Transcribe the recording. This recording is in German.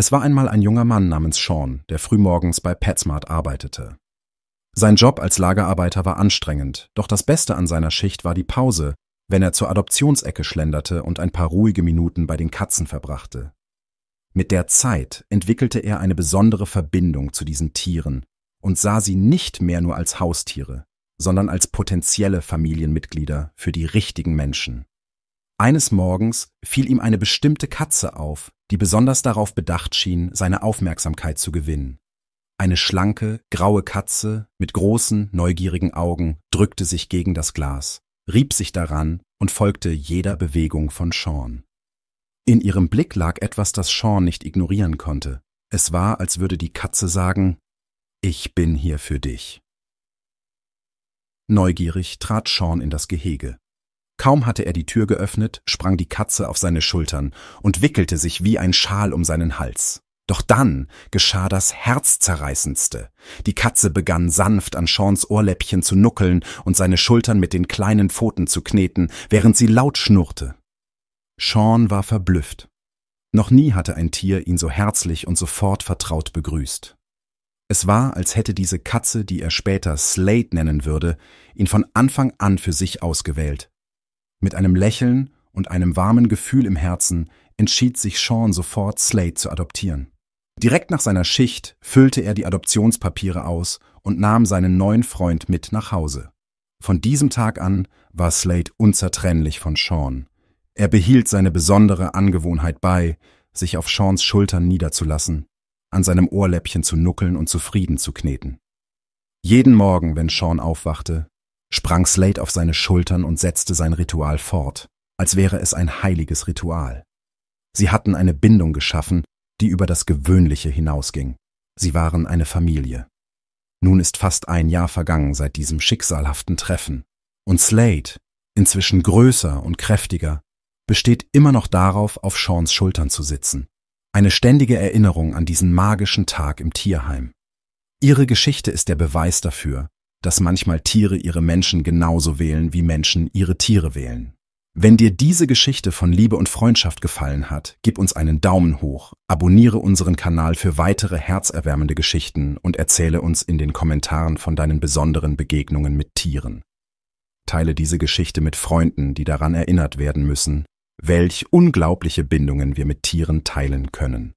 Es war einmal ein junger Mann namens Sean, der frühmorgens bei PetSmart arbeitete. Sein Job als Lagerarbeiter war anstrengend, doch das Beste an seiner Schicht war die Pause, wenn er zur Adoptionsecke schlenderte und ein paar ruhige Minuten bei den Katzen verbrachte. Mit der Zeit entwickelte er eine besondere Verbindung zu diesen Tieren und sah sie nicht mehr nur als Haustiere, sondern als potenzielle Familienmitglieder für die richtigen Menschen. Eines Morgens fiel ihm eine bestimmte Katze auf, die besonders darauf bedacht schien, seine Aufmerksamkeit zu gewinnen. Eine schlanke, graue Katze mit großen, neugierigen Augen drückte sich gegen das Glas, rieb sich daran und folgte jeder Bewegung von Sean. In ihrem Blick lag etwas, das Sean nicht ignorieren konnte. Es war, als würde die Katze sagen, ich bin hier für dich. Neugierig trat Sean in das Gehege. Kaum hatte er die Tür geöffnet, sprang die Katze auf seine Schultern und wickelte sich wie ein Schal um seinen Hals. Doch dann geschah das Herzzerreißendste. Die Katze begann sanft an Seans Ohrläppchen zu nuckeln und seine Schultern mit den kleinen Pfoten zu kneten, während sie laut schnurrte. Sean war verblüfft. Noch nie hatte ein Tier ihn so herzlich und sofort vertraut begrüßt. Es war, als hätte diese Katze, die er später Slate nennen würde, ihn von Anfang an für sich ausgewählt, mit einem Lächeln und einem warmen Gefühl im Herzen entschied sich Sean sofort, Slade zu adoptieren. Direkt nach seiner Schicht füllte er die Adoptionspapiere aus und nahm seinen neuen Freund mit nach Hause. Von diesem Tag an war Slade unzertrennlich von Sean. Er behielt seine besondere Angewohnheit bei, sich auf Seans Schultern niederzulassen, an seinem Ohrläppchen zu nuckeln und zufrieden zu kneten. Jeden Morgen, wenn Sean aufwachte, sprang Slate auf seine Schultern und setzte sein Ritual fort, als wäre es ein heiliges Ritual. Sie hatten eine Bindung geschaffen, die über das Gewöhnliche hinausging. Sie waren eine Familie. Nun ist fast ein Jahr vergangen seit diesem schicksalhaften Treffen. Und Slade, inzwischen größer und kräftiger, besteht immer noch darauf, auf Seans Schultern zu sitzen. Eine ständige Erinnerung an diesen magischen Tag im Tierheim. Ihre Geschichte ist der Beweis dafür, dass manchmal Tiere ihre Menschen genauso wählen, wie Menschen ihre Tiere wählen. Wenn dir diese Geschichte von Liebe und Freundschaft gefallen hat, gib uns einen Daumen hoch, abonniere unseren Kanal für weitere herzerwärmende Geschichten und erzähle uns in den Kommentaren von deinen besonderen Begegnungen mit Tieren. Teile diese Geschichte mit Freunden, die daran erinnert werden müssen, welch unglaubliche Bindungen wir mit Tieren teilen können.